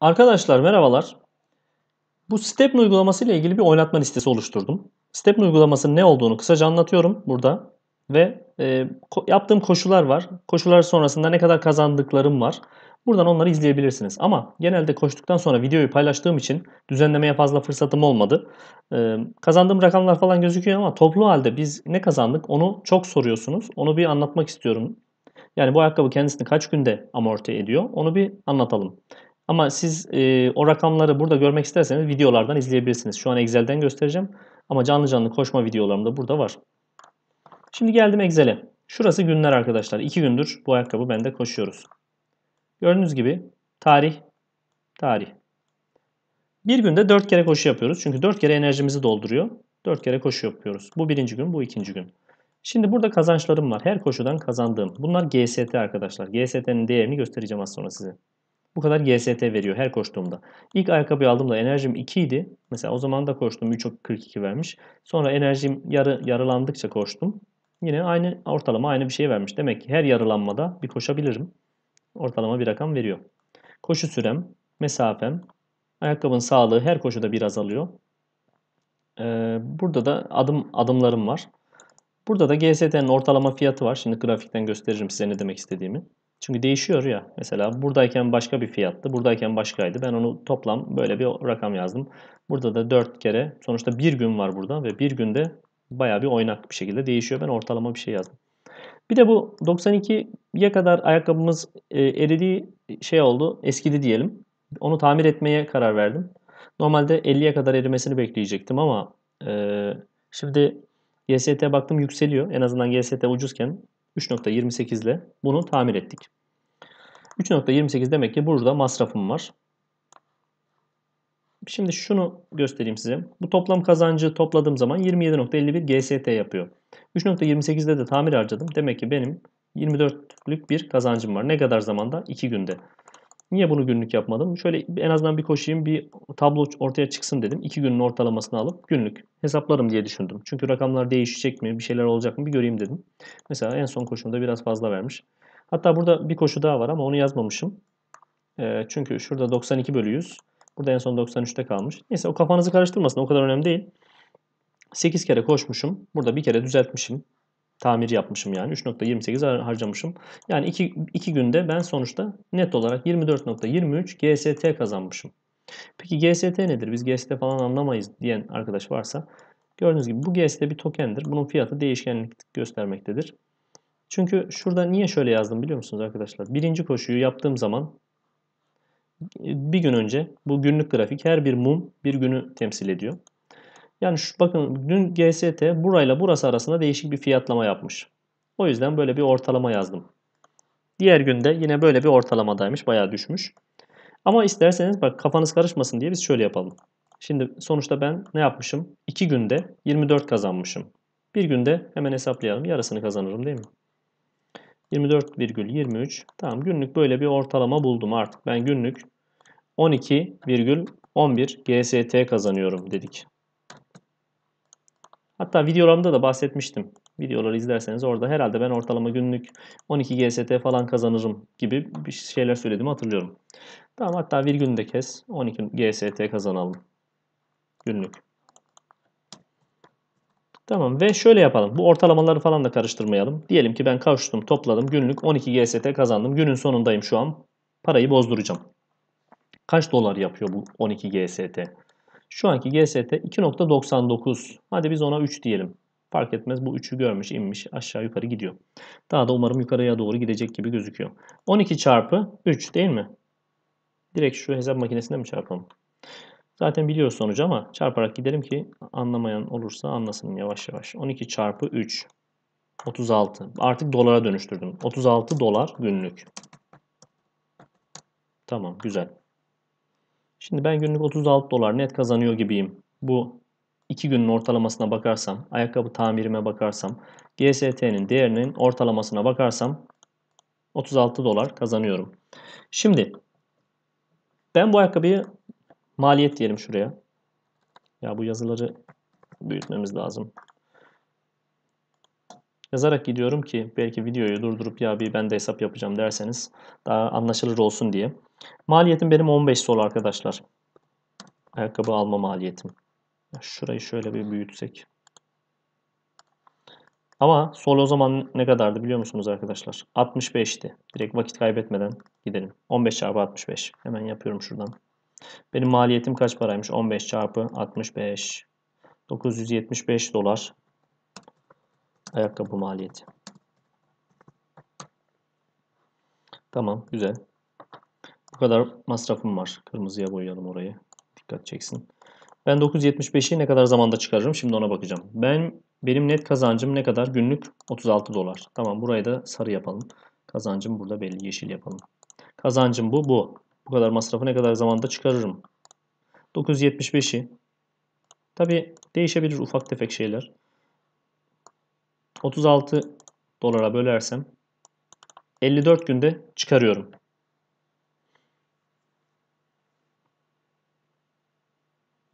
Arkadaşlar merhabalar. Bu Stepn uygulaması ile ilgili bir oynatma listesi oluşturdum. Stepn uygulamasının ne olduğunu kısaca anlatıyorum burada. Ve e, ko yaptığım koşular var. Koşular sonrasında ne kadar kazandıklarım var. Buradan onları izleyebilirsiniz. Ama genelde koştuktan sonra videoyu paylaştığım için düzenlemeye fazla fırsatım olmadı. E, kazandığım rakamlar falan gözüküyor ama toplu halde biz ne kazandık onu çok soruyorsunuz. Onu bir anlatmak istiyorum. Yani bu ayakkabı kendisini kaç günde amorti ediyor onu bir anlatalım. Ama siz e, o rakamları burada görmek isterseniz videolardan izleyebilirsiniz. Şu an Excel'den göstereceğim ama canlı canlı koşma videolarım da burada var. Şimdi geldim Excel'e. Şurası günler arkadaşlar. 2 gündür bu ayakkabı bende koşuyoruz. Gördüğünüz gibi tarih, tarih. Bir günde 4 kere koşu yapıyoruz. Çünkü 4 kere enerjimizi dolduruyor. 4 kere koşu yapıyoruz. Bu birinci gün, bu ikinci gün. Şimdi burada kazançlarım var. Her koşudan kazandığım. Bunlar GST arkadaşlar. GST'nin değerini göstereceğim az sonra size. Bu kadar GST veriyor her koştuğumda. İlk ayakkabı aldığımda enerjim 2 idi. Mesela o zaman da koştum 3.42 vermiş. Sonra enerjim yarı yarılandıkça koştum. Yine aynı ortalama aynı bir şey vermiş. Demek ki her yarılanmada bir koşabilirim. Ortalama bir rakam veriyor. Koşu sürem, mesafem, ayakkabının sağlığı her koşuda bir azalıyor. Ee, burada da adım adımlarım var. Burada da GST'nin ortalama fiyatı var. Şimdi grafikten gösteririm size ne demek istediğimi. Çünkü değişiyor ya. Mesela buradayken başka bir fiyattı, buradayken başkaydı. Ben onu toplam böyle bir rakam yazdım. Burada da 4 kere, sonuçta bir gün var burada ve bir günde baya bir oynak bir şekilde değişiyor. Ben ortalama bir şey yazdım. Bir de bu 92'ye kadar ayakkabımız e, eridiği şey oldu, eskidi diyelim. Onu tamir etmeye karar verdim. Normalde 50'ye kadar erimesini bekleyecektim ama e, şimdi GST baktım yükseliyor. En azından GST ucuzken 3.28 ile bunu tamir ettik. 3.28 demek ki burada masrafım var. Şimdi şunu göstereyim size. Bu toplam kazancı topladığım zaman 27.51 GST yapıyor. 3.28'de de tamir harcadım. Demek ki benim 24'lük bir kazancım var. Ne kadar zamanda? 2 günde. Niye bunu günlük yapmadım? Şöyle en azından bir koşayım bir tablo ortaya çıksın dedim. İki günün ortalamasını alıp günlük hesaplarım diye düşündüm. Çünkü rakamlar değişecek mi bir şeyler olacak mı bir göreyim dedim. Mesela en son koşumda biraz fazla vermiş. Hatta burada bir koşu daha var ama onu yazmamışım. E, çünkü şurada 92 bölü 100. Burada en son 93'te kalmış. Neyse o kafanızı karıştırmasın o kadar önemli değil. 8 kere koşmuşum. Burada bir kere düzeltmişim tamir yapmışım yani. 3.28 harcamışım. Yani 2, 2 günde ben sonuçta net olarak 24.23 GST kazanmışım. Peki GST nedir? Biz GST falan anlamayız diyen arkadaş varsa gördüğünüz gibi bu GST bir tokendir. Bunun fiyatı değişkenlik göstermektedir. Çünkü şurada niye şöyle yazdım biliyor musunuz arkadaşlar? Birinci koşuyu yaptığım zaman bir gün önce bu günlük grafik her bir mum bir günü temsil ediyor. Yani şu bakın dün GST burayla burası arasında değişik bir fiyatlama yapmış. O yüzden böyle bir ortalama yazdım. Diğer günde yine böyle bir ortalamadaymış. Bayağı düşmüş. Ama isterseniz bak kafanız karışmasın diye biz şöyle yapalım. Şimdi sonuçta ben ne yapmışım? 2 günde 24 kazanmışım. Bir günde hemen hesaplayalım. Yarısını kazanırım değil mi? 24,23. Tamam günlük böyle bir ortalama buldum artık. Ben günlük 12,11 GST kazanıyorum dedik. Hatta videolarımda da bahsetmiştim. Videoları izlerseniz orada herhalde ben ortalama günlük 12 GST falan kazanırım gibi bir şeyler söylediğimi hatırlıyorum. Tamam hatta bir günde kes. 12 GST kazanalım. Günlük. Tamam ve şöyle yapalım. Bu ortalamaları falan da karıştırmayalım. Diyelim ki ben kavuştum, topladım. Günlük 12 GST kazandım. Günün sonundayım şu an. Parayı bozduracağım. Kaç dolar yapıyor bu 12 GST? Şu anki GST 2.99. Hadi biz ona 3 diyelim. Fark etmez bu 3'ü görmüş inmiş aşağı yukarı gidiyor. Daha da umarım yukarıya doğru gidecek gibi gözüküyor. 12 çarpı 3 değil mi? Direkt şu hesap makinesinde mi çarpalım? Zaten biliyoruz sonucu ama çarparak gidelim ki anlamayan olursa anlasın yavaş yavaş. 12 çarpı 3. 36. Artık dolara dönüştürdüm. 36 dolar günlük. Tamam güzel. Şimdi ben günlük 36 dolar net kazanıyor gibiyim. Bu 2 günün ortalamasına bakarsam, ayakkabı tamirime bakarsam, GST'nin değerinin ortalamasına bakarsam 36 dolar kazanıyorum. Şimdi ben bu ayakkabıyı maliyet diyelim şuraya. Ya bu yazıları büyütmemiz lazım. Yazarak gidiyorum ki belki videoyu durdurup ya bir ben de hesap yapacağım derseniz daha anlaşılır olsun diye. Maliyetim benim 15 sol arkadaşlar. Ayakkabı alma maliyetim. Şurayı şöyle bir büyütsek. Ama sol o zaman ne kadardı biliyor musunuz arkadaşlar? 65'ti. Direkt vakit kaybetmeden gidelim. 15 çarpı 65. Hemen yapıyorum şuradan. Benim maliyetim kaç paraymış? 15 çarpı 65. 975 dolar. Ayakkabı maliyeti. Tamam güzel. Bu kadar masrafım var. Kırmızıya boyayalım orayı. Dikkat çeksin. Ben 9.75'i ne kadar zamanda çıkarırım? Şimdi ona bakacağım. Ben benim net kazancım ne kadar? Günlük 36 dolar. Tamam burayı da sarı yapalım. Kazancım burada belli. Yeşil yapalım. Kazancım bu. Bu. Bu kadar masrafı ne kadar zamanda çıkarırım? 975'i. Tabi değişebilir ufak tefek şeyler. 36 dolara bölersem 54 günde çıkarıyorum.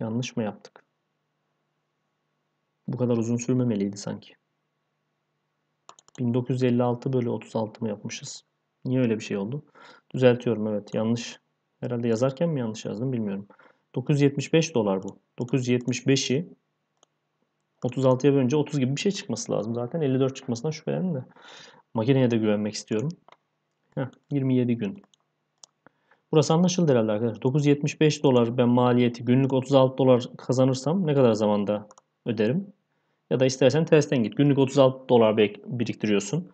Yanlış mı yaptık? Bu kadar uzun sürmemeliydi sanki. 1956 bölü 36 mı yapmışız? Niye öyle bir şey oldu? Düzeltiyorum evet yanlış. Herhalde yazarken mi yanlış yazdım bilmiyorum. 975 dolar bu. 975'i 36'ya bölünce 30 gibi bir şey çıkması lazım. Zaten 54 çıkmasına şüphelendim de. Makineye de güvenmek istiyorum. Heh, 27 gün. Burası anlaşıldı herhalde arkadaşlar. 975 dolar ben maliyeti günlük 36 dolar kazanırsam ne kadar zamanda öderim? Ya da istersen tersten git. Günlük 36 dolar biriktiriyorsun.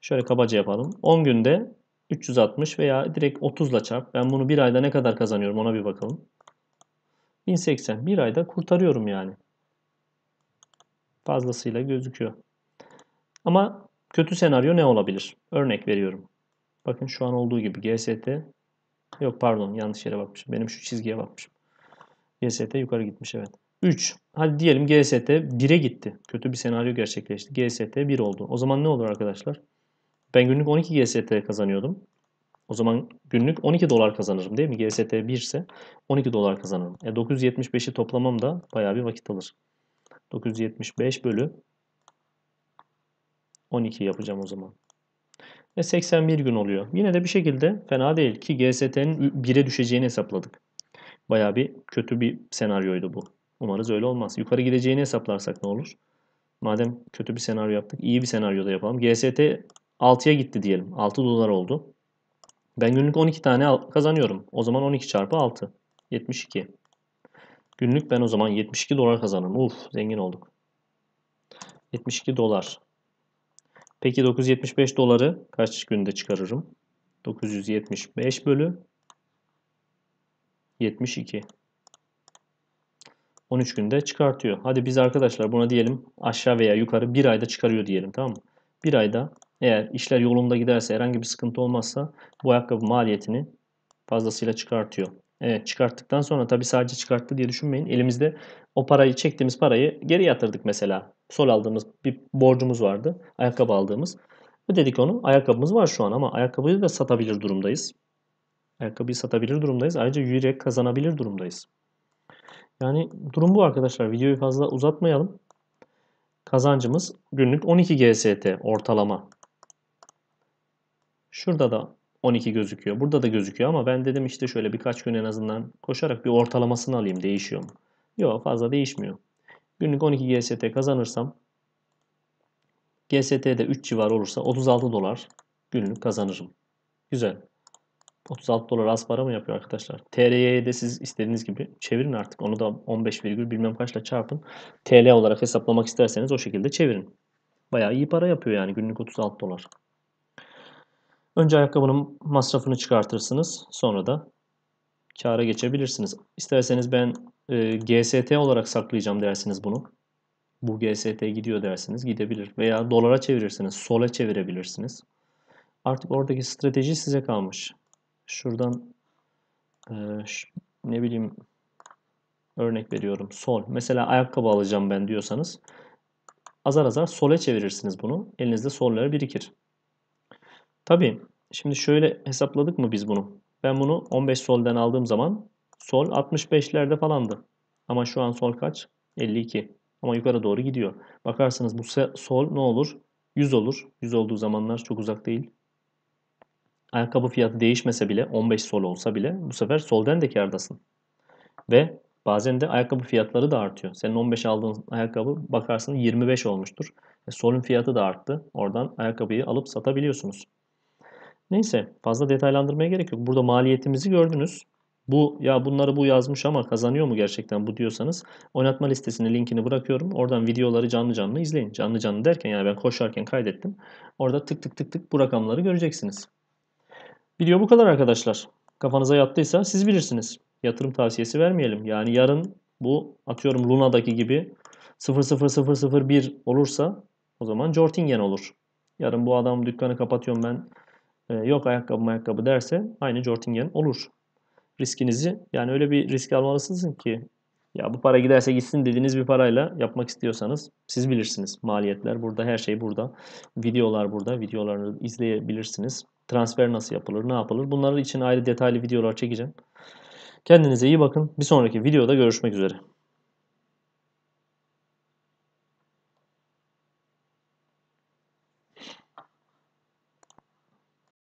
Şöyle kabaca yapalım. 10 günde 360 veya direkt 30 ile çarp. Ben bunu bir ayda ne kadar kazanıyorum ona bir bakalım. 1080. Bir ayda kurtarıyorum yani fazlasıyla gözüküyor. Ama kötü senaryo ne olabilir? Örnek veriyorum. Bakın şu an olduğu gibi GST yok pardon yanlış yere bakmışım. Benim şu çizgiye bakmışım. GST yukarı gitmiş evet. 3. Hadi diyelim GST 1'e gitti. Kötü bir senaryo gerçekleşti. GST 1 oldu. O zaman ne olur arkadaşlar? Ben günlük 12 GST kazanıyordum. O zaman günlük 12 dolar kazanırım değil mi? GST 1 ise 12 dolar kazanırım. E 975'i toplamam da bayağı bir vakit alır. 975 bölü 12 yapacağım o zaman. Ve 81 gün oluyor. Yine de bir şekilde fena değil ki GST'nin 1'e düşeceğini hesapladık. Bayağı bir kötü bir senaryoydu bu. Umarız öyle olmaz. Yukarı gideceğini hesaplarsak ne olur? Madem kötü bir senaryo yaptık, iyi bir senaryo da yapalım. GST 6'ya gitti diyelim. 6 dolar oldu. Ben günlük 12 tane kazanıyorum. O zaman 12 çarpı 6. 72. Günlük ben o zaman 72 dolar kazanırım. Uf zengin olduk. 72 dolar. Peki 975 doları kaç günde çıkarırım? 975 bölü 72. 13 günde çıkartıyor. Hadi biz arkadaşlar buna diyelim aşağı veya yukarı bir ayda çıkarıyor diyelim tamam mı? Bir ayda eğer işler yolunda giderse herhangi bir sıkıntı olmazsa bu ayakkabı maliyetini fazlasıyla çıkartıyor. Evet, çıkarttıktan sonra tabi sadece çıkarttı diye düşünmeyin. Elimizde o parayı çektiğimiz parayı geri yatırdık mesela. Sol aldığımız bir borcumuz vardı. Ayakkabı aldığımız. Ödedik onu. Ayakkabımız var şu an ama ayakkabıyı da satabilir durumdayız. Ayakkabıyı satabilir durumdayız. Ayrıca yürek kazanabilir durumdayız. Yani durum bu arkadaşlar. Videoyu fazla uzatmayalım. Kazancımız günlük 12 GST ortalama. Şurada da 12 gözüküyor. Burada da gözüküyor ama ben dedim işte şöyle birkaç gün en azından koşarak bir ortalamasını alayım değişiyor mu? Yok fazla değişmiyor. Günlük 12 GST kazanırsam GST'de 3 civar olursa 36 dolar günlük kazanırım. Güzel. 36 dolar az para mı yapıyor arkadaşlar? TR'ye de siz istediğiniz gibi çevirin artık. Onu da 15 virgül bilmem kaçla çarpın. TL olarak hesaplamak isterseniz o şekilde çevirin. Bayağı iyi para yapıyor yani günlük 36 dolar. Önce ayakkabının masrafını çıkartırsınız. Sonra da kâra geçebilirsiniz. İsterseniz ben e, GST olarak saklayacağım dersiniz bunu. Bu GST gidiyor dersiniz gidebilir. Veya dolara çevirirsiniz. sol'e çevirebilirsiniz. Artık oradaki strateji size kalmış. Şuradan e, ne bileyim örnek veriyorum sol. Mesela ayakkabı alacağım ben diyorsanız azar azar sole çevirirsiniz bunu. Elinizde solları birikir. Tabii şimdi şöyle hesapladık mı biz bunu? Ben bunu 15 solden aldığım zaman sol 65'lerde falandı. Ama şu an sol kaç? 52. Ama yukarı doğru gidiyor. Bakarsınız bu sol ne olur? 100 olur. 100 olduğu zamanlar çok uzak değil. Ayakkabı fiyatı değişmese bile 15 sol olsa bile bu sefer solden de kardasın. Ve bazen de ayakkabı fiyatları da artıyor. Senin 15 aldığın ayakkabı bakarsın 25 olmuştur. E, solun fiyatı da arttı. Oradan ayakkabıyı alıp satabiliyorsunuz. Neyse fazla detaylandırmaya gerek yok. Burada maliyetimizi gördünüz. Bu ya bunları bu yazmış ama kazanıyor mu gerçekten bu diyorsanız oynatma listesine linkini bırakıyorum. Oradan videoları canlı canlı izleyin. Canlı canlı derken yani ben koşarken kaydettim. Orada tık tık tık tık bu rakamları göreceksiniz. Video bu kadar arkadaşlar. Kafanıza yattıysa siz bilirsiniz. Yatırım tavsiyesi vermeyelim. Yani yarın bu atıyorum Luna'daki gibi 00001 olursa o zaman Jortingen olur. Yarın bu adam dükkanı kapatıyorum ben ee, yok ayakkabı ayakkabı derse aynı Jortingen olur. Riskinizi yani öyle bir risk almalısınız ki ya bu para giderse gitsin dediğiniz bir parayla yapmak istiyorsanız siz bilirsiniz. Maliyetler burada, her şey burada. Videolar burada, videolarını izleyebilirsiniz. Transfer nasıl yapılır, ne yapılır? bunları için ayrı detaylı videolar çekeceğim. Kendinize iyi bakın. Bir sonraki videoda görüşmek üzere.